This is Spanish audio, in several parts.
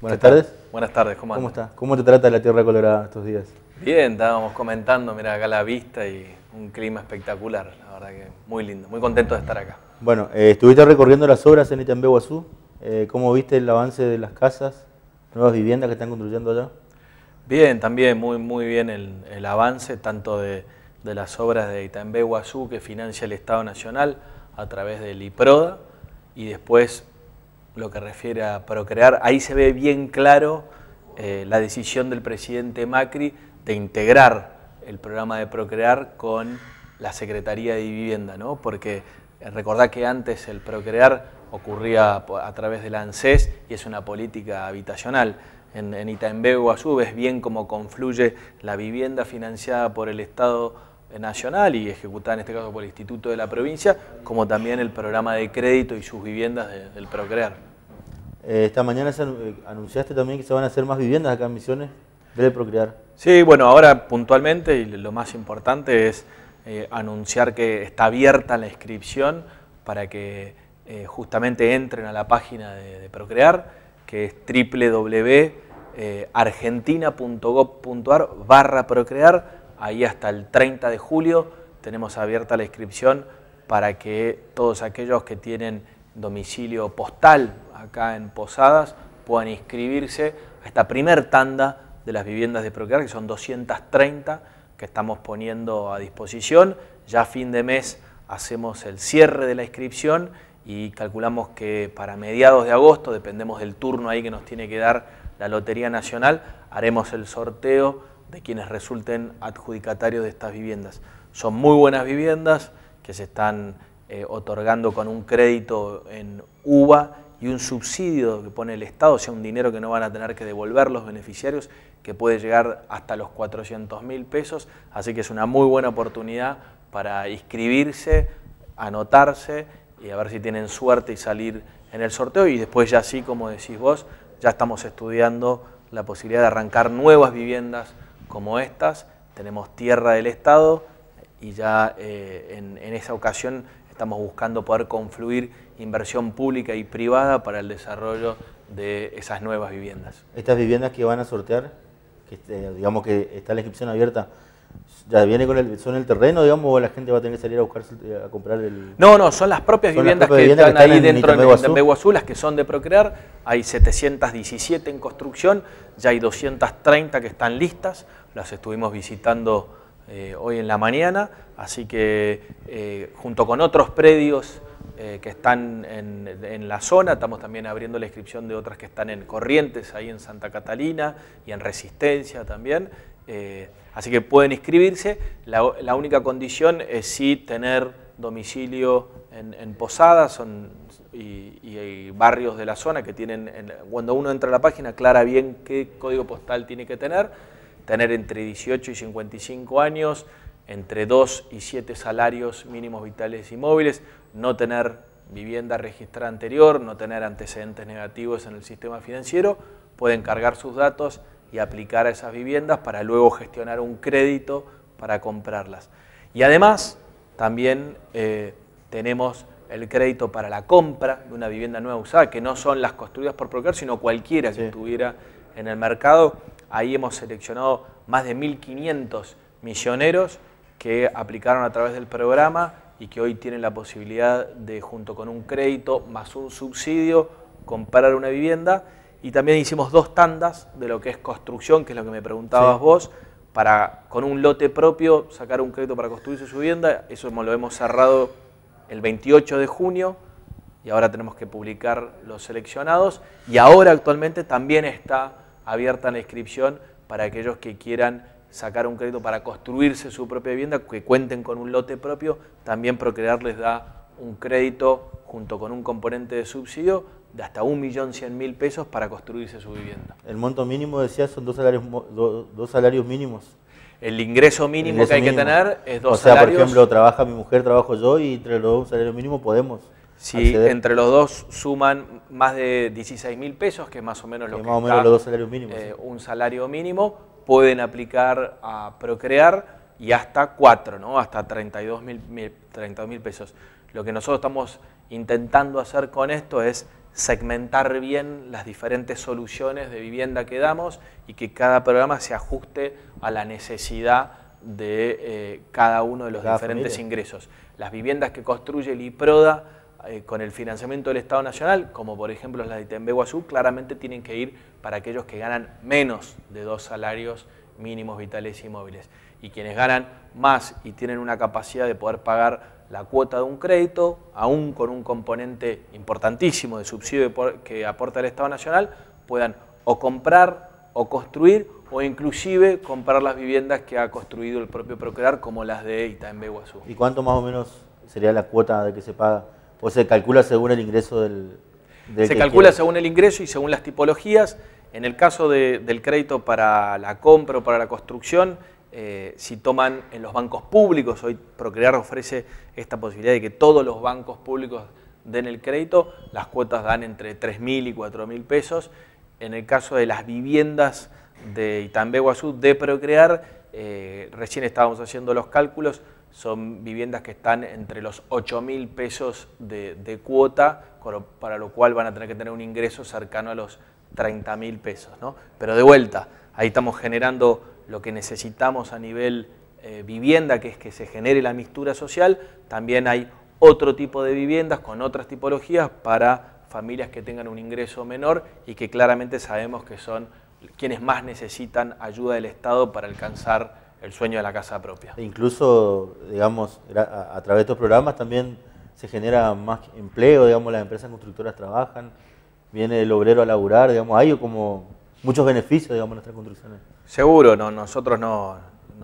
buenas tardes. Buenas tardes, ¿cómo andas? ¿Cómo te trata la Tierra Colorada estos días? Bien, estábamos comentando, mira acá la vista y un clima espectacular, la verdad que muy lindo, muy contento de estar acá. Bueno, eh, estuviste recorriendo las obras en Itambeguazú, eh, ¿cómo viste el avance de las casas, nuevas viviendas que están construyendo allá? Bien, también muy, muy bien el, avance, tanto de, las obras de Itambé Guazú que financia el Estado Nacional a través del IPRODA y después lo que refiere a procrear, ahí se ve bien claro eh, la decisión del presidente Macri de integrar el programa de procrear con la Secretaría de Vivienda, ¿no? porque eh, recordad que antes el procrear ocurría a través de la ANSES y es una política habitacional. En, en a su vez, bien como confluye la vivienda financiada por el Estado nacional y ejecutada en este caso por el Instituto de la Provincia, como también el programa de crédito y sus viviendas del Procrear. Eh, esta mañana eh, anunciaste también que se van a hacer más viviendas acá en Misiones del Procrear. Sí, bueno, ahora puntualmente y lo más importante es eh, anunciar que está abierta la inscripción para que justamente entren a la página de, de Procrear, que es www.argentina.gov.ar barra Procrear Ahí hasta el 30 de julio tenemos abierta la inscripción para que todos aquellos que tienen domicilio postal acá en Posadas puedan inscribirse a esta primer tanda de las viviendas de Procrear, que son 230 que estamos poniendo a disposición. Ya a fin de mes hacemos el cierre de la inscripción y calculamos que para mediados de agosto, dependemos del turno ahí que nos tiene que dar la Lotería Nacional, haremos el sorteo de quienes resulten adjudicatarios de estas viviendas. Son muy buenas viviendas que se están eh, otorgando con un crédito en UBA y un subsidio que pone el Estado, o sea, un dinero que no van a tener que devolver los beneficiarios, que puede llegar hasta los 400 mil pesos, así que es una muy buena oportunidad para inscribirse, anotarse y a ver si tienen suerte y salir en el sorteo y después ya así, como decís vos, ya estamos estudiando la posibilidad de arrancar nuevas viviendas como estas, tenemos tierra del Estado y ya eh, en, en esa ocasión estamos buscando poder confluir inversión pública y privada para el desarrollo de esas nuevas viviendas. ¿Estas viviendas que van a sortear, que, eh, digamos que está la inscripción abierta, ¿Ya viene con el, son el terreno, digamos, o la gente va a tener que salir a buscarse, eh, a comprar el...? No, no, son las propias viviendas que, están ahí dentro de Beguazú, las que son de Procrear, hay 717 en construcción, ya hay 230 que están listas, las estuvimos visitando eh, hoy en la mañana, así que eh, junto con otros predios que están en, en, la zona, estamos también abriendo la inscripción de otras que están en Corrientes, ahí en Santa Catalina y en Resistencia también, eh, así que pueden inscribirse. La, única condición es sí tener domicilio en, Posadas y, hay barrios de la zona que tienen, cuando uno entra a la página, aclara bien qué código postal tiene que tener, tener entre 18 y 55 años, entre 2 y 7 salarios mínimos vitales y móviles, no tener vivienda registrada anterior, no tener antecedentes negativos en el sistema financiero, pueden cargar sus datos y aplicar a esas viviendas para luego gestionar un crédito para comprarlas. Y además, también eh, tenemos el crédito para la compra de una vivienda nueva usada, que no son las construidas por Procar, sino cualquiera que estuviera en el mercado. Ahí hemos seleccionado más de 1.500 milloneros que aplicaron a través del programa y que hoy tienen la posibilidad de, junto con un crédito más un subsidio, comprar una vivienda y también hicimos dos tandas de lo que es construcción, que es lo que me preguntabas vos, para con un lote propio sacar un crédito para construirse su vivienda. Eso lo hemos cerrado el 28 de junio y ahora tenemos que publicar los seleccionados. Y ahora actualmente también está abierta la inscripción para aquellos que quieran sacar un crédito para construirse su propia vivienda, que cuenten con un lote propio, también Procrear les da un crédito junto con un componente de subsidio de hasta 1.100.000 pesos para construirse su vivienda. El monto mínimo, decía, son dos salarios, dos salarios mínimos. El ingreso mínimo que hay que tener es dos salarios. O sea, por ejemplo, trabaja mi mujer, trabajo yo y entre los dos salarios mínimos podemos. Si entre los dos suman más de 16.000 pesos, que es más o menos lo que, que más o menos los dos salarios mínimos. Eh, un salario mínimo, pueden aplicar a procrear y hasta cuatro, ¿no? hasta 32 mil, pesos. Lo que nosotros estamos intentando hacer con esto es segmentar bien las diferentes soluciones de vivienda que damos y que cada programa se ajuste a la necesidad de eh, cada uno de los diferentes ingresos. Las viviendas que construye el IPRODA eh, con el financiamiento del Estado Nacional, como por ejemplo las de Tembeguazú, claramente tienen que ir para aquellos que ganan menos de dos salarios mínimos vitales y móviles y quienes ganan más y tienen una capacidad de poder pagar la cuota de un crédito, aún con un componente importantísimo de subsidio que aporta el Estado Nacional, puedan o comprar o construir o inclusive comprar las viviendas que ha construido el propio Procrear como las de EITA en Beguazú. ¿Y cuánto más o menos sería la cuota de que se paga? ¿O se calcula según el ingreso del, Se calcula según el ingreso y según las tipologías. En el caso del crédito para la compra o para la construcción, eh, si toman en los bancos públicos, hoy Procrear ofrece esta posibilidad de que todos los bancos públicos den el crédito, las cuotas dan entre 3.000 y 4.000 pesos. En el caso de las viviendas de Itambé de Procrear, eh, recién estábamos haciendo los cálculos, son viviendas que están entre los 8.000 pesos de, cuota, para lo cual van a tener que tener un ingreso cercano a los 30.000 pesos. Pero de vuelta, ahí estamos generando lo que necesitamos a nivel eh, vivienda, que es que se genere la mixtura social, también hay otro tipo de viviendas con otras tipologías para familias que tengan un ingreso menor y que claramente sabemos que son quienes más necesitan ayuda del Estado para alcanzar el sueño de la casa propia. E incluso, digamos, a, través de estos programas también se genera más empleo, digamos, las empresas constructoras trabajan, viene el obrero a laburar, digamos, hay como muchos beneficios, digamos, en nuestras construcciones. Seguro, no, nosotros no,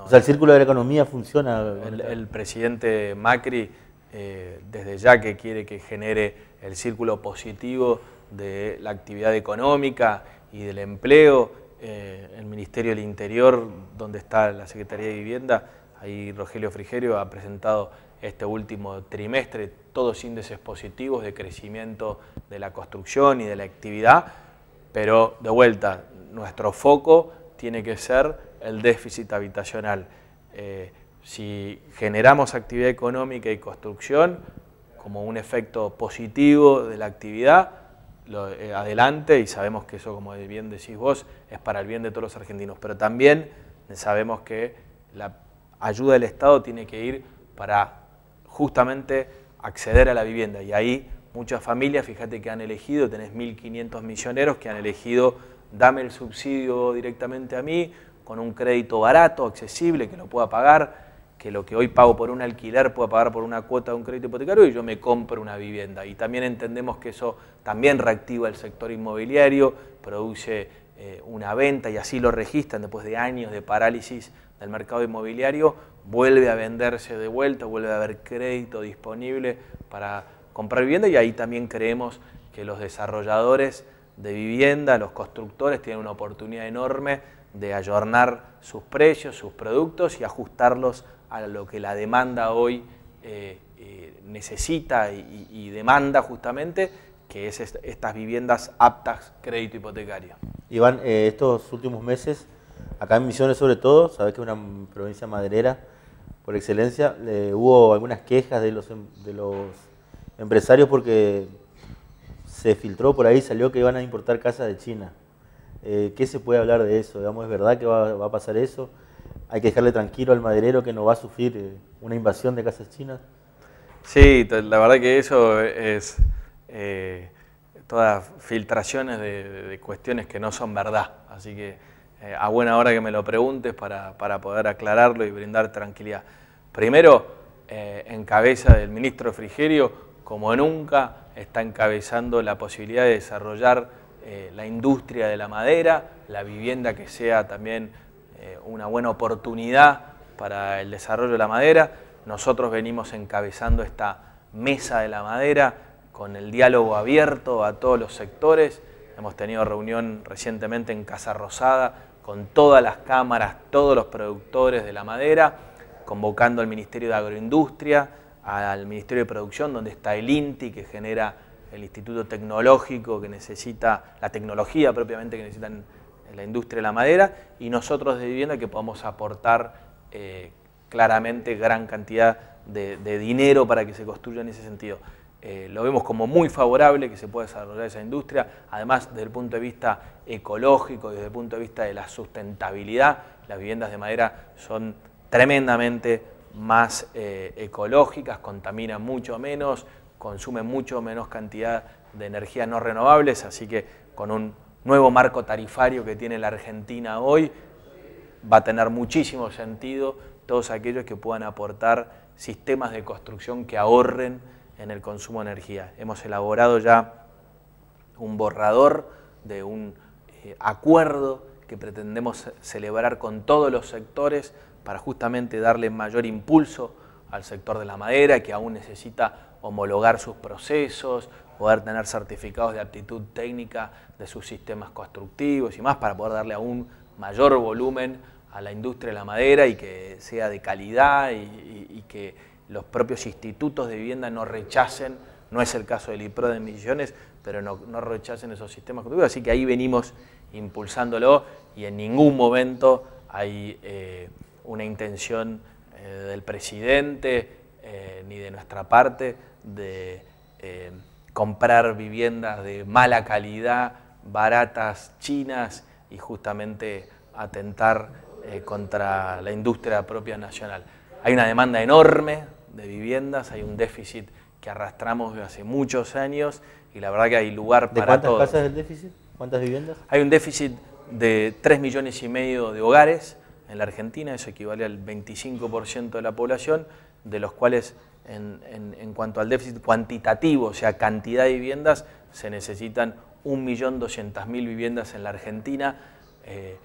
O sea, el círculo de la economía funciona. El, presidente Macri, eh, desde ya que quiere que genere el círculo positivo de la actividad económica y del empleo, eh, el Ministerio del Interior, donde está la Secretaría de Vivienda, ahí Rogelio Frigerio ha presentado este último trimestre todos índices positivos de crecimiento de la construcción y de la actividad, pero de vuelta, nuestro foco tiene que ser el déficit habitacional. Eh, si generamos actividad económica y construcción como un efecto positivo de la actividad, eh, adelante y sabemos que eso, como bien decís vos, es para el bien de todos los argentinos. Pero también sabemos que la ayuda del Estado tiene que ir para justamente acceder a la vivienda y ahí muchas familias, fíjate que han elegido, tenés 1.500 misioneros que han elegido dame el subsidio directamente a mí con un crédito barato, accesible, que lo pueda pagar, que lo que hoy pago por un alquiler pueda pagar por una cuota de un crédito hipotecario y yo me compro una vivienda. Y también entendemos que eso también reactiva el sector inmobiliario, produce eh, una venta y así lo registran después de años de parálisis del mercado inmobiliario, vuelve a venderse de vuelta, vuelve a haber crédito disponible para comprar vivienda y ahí también creemos que los desarrolladores de vivienda, los constructores tienen una oportunidad enorme de ayornar sus precios, sus productos y ajustarlos a lo que la demanda hoy eh, eh, necesita y, demanda justamente, que es estas viviendas aptas crédito hipotecario. Iván, eh, estos últimos meses, acá en Misiones sobre todo, sabes que es una provincia maderera por excelencia, hubo algunas quejas de los, em-, de los empresarios porque se filtró por ahí, salió que iban a importar casas de China. Eh, ¿Qué se puede hablar de eso? ¿Es verdad que va, a pasar eso? ¿Hay que dejarle tranquilo al maderero que no va a sufrir eh, una invasión de casas chinas? Sí, la verdad que eso es eh, todas filtraciones de, cuestiones que no son verdad. Así que a buena hora que me lo preguntes para, poder aclararlo y brindar tranquilidad. Primero, en cabeza del ministro Frigerio, como nunca, está encabezando la posibilidad de desarrollar eh, la industria de la madera, la vivienda que sea también eh, una buena oportunidad para el desarrollo de la madera. Nosotros venimos encabezando esta mesa de la madera con el diálogo abierto a todos los sectores. Hemos tenido reunión recientemente en Casa Rosada con todas las cámaras, todos los productores de la madera, convocando al Ministerio de Agroindustria, al Ministerio de Producción, donde está el INTI, que genera el Instituto Tecnológico, que necesita la tecnología propiamente que necesitan la industria de la madera, y nosotros de vivienda que podemos aportar eh, claramente gran cantidad de, dinero para que se construya en ese sentido. Eh, lo vemos como muy favorable que se pueda desarrollar esa industria, además desde el punto de vista ecológico, desde el punto de vista de la sustentabilidad, las viviendas de madera son tremendamente más eh, ecológicas, contaminan mucho menos, consumen mucho menos cantidad de energías no renovables, así que con un nuevo marco tarifario que tiene la Argentina hoy, va a tener muchísimo sentido todos aquellos que puedan aportar sistemas de construcción que ahorren en el consumo de energía. Hemos elaborado ya un borrador de un eh, acuerdo que pretendemos celebrar con todos los sectores para justamente darle mayor impulso al sector de la madera, que aún necesita homologar sus procesos, poder tener certificados de aptitud técnica de sus sistemas constructivos y más, para poder darle aún mayor volumen a la industria de la madera y que sea de calidad y, que los propios institutos de vivienda no rechacen, no es el caso del IPRO de millones, pero no, rechacen esos sistemas constructivos, así que ahí venimos impulsándolo y en ningún momento hay... Eh, una intención eh, del presidente eh, ni de nuestra parte de eh, comprar viviendas de mala calidad, baratas, chinas y justamente atentar contra la industria propia nacional. Hay una demanda enorme de viviendas, hay un déficit que arrastramos desde hace muchos años y la verdad que hay lugar para ¿De ¿Cuántas casas es déficit? ¿Cuántas viviendas? Hay un déficit de 3 millones y medio de hogares, en la Argentina eso equivale al 25% de la población, de los cuales en, cuanto al déficit cuantitativo, o sea, cantidad de viviendas, se necesitan 1.200.000 viviendas en la Argentina. Eh,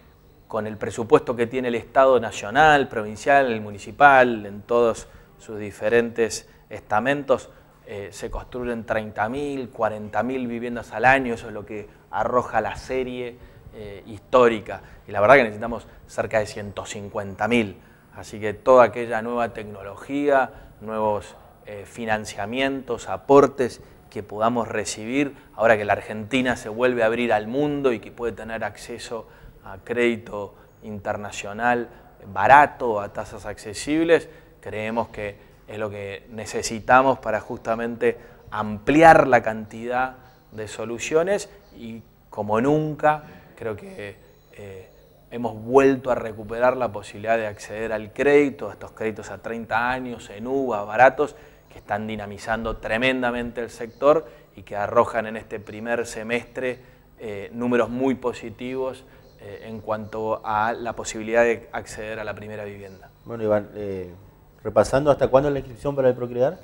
con el presupuesto que tiene el Estado nacional, provincial, el municipal, en todos sus diferentes estamentos, eh, se construyen 30.000, 40.000 viviendas al año, eso es lo que arroja la serie. Eh, histórica. Y la verdad que necesitamos cerca de 150.000. Así que toda aquella nueva tecnología, nuevos eh, financiamientos, aportes que podamos recibir ahora que la Argentina se vuelve a abrir al mundo y que puede tener acceso a crédito internacional barato, a tasas accesibles, creemos que es lo que necesitamos para justamente ampliar la cantidad de soluciones y como nunca creo que eh, hemos vuelto a recuperar la posibilidad de acceder al crédito, a estos créditos a 30 años, en UVA, baratos, que están dinamizando tremendamente el sector y que arrojan en este primer semestre eh, números muy positivos eh, en cuanto a la posibilidad de acceder a la primera vivienda. Bueno, Iván, repasando, ¿hasta cuándo es la inscripción para el Procrear?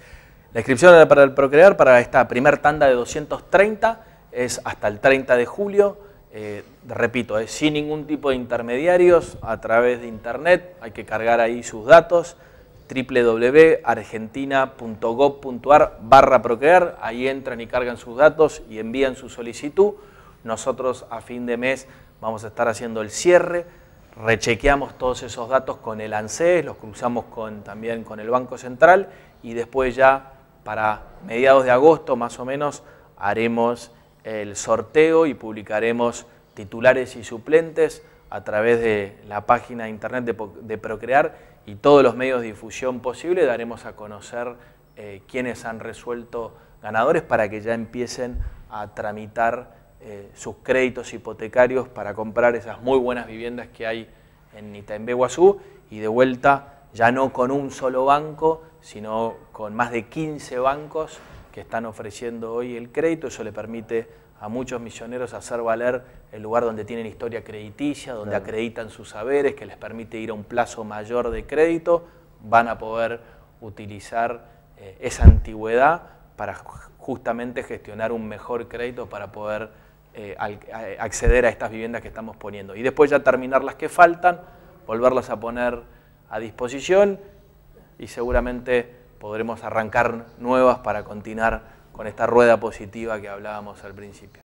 La inscripción para el Procrear, para esta primer tanda de 230, es hasta el 30 de julio. Eh, repito, eh, sin ningún tipo de intermediarios, a través de internet, hay que cargar ahí sus datos, www.argentina.gov.ar barra procrear, ahí entran y cargan sus datos y envían su solicitud. Nosotros a fin de mes vamos a estar haciendo el cierre, rechequeamos todos esos datos con el ANSES, los cruzamos con, también con el Banco Central y después ya para mediados de agosto más o menos haremos el sorteo y publicaremos titulares y suplentes a través de la página de internet de, Procrear y todos los medios de difusión posible daremos a conocer eh, quienes han resuelto ganadores para que ya empiecen a tramitar eh, sus créditos hipotecarios para comprar esas muy buenas viviendas que hay en Itaimbe y de vuelta ya no con un solo banco, sino con más de 15 bancos que están ofreciendo hoy el crédito. Eso le permite a muchos misioneros hacer valer el lugar donde tienen historia crediticia, donde acreditan sus saberes, que les permite ir a un plazo mayor de crédito. Van a poder utilizar eh, esa antigüedad para justamente gestionar un mejor crédito para poder eh, acceder a estas viviendas que estamos poniendo. Y después ya terminar las que faltan, volverlas a poner a disposición y seguramente podremos arrancar nuevas para continuar con esta rueda positiva que hablábamos al principio.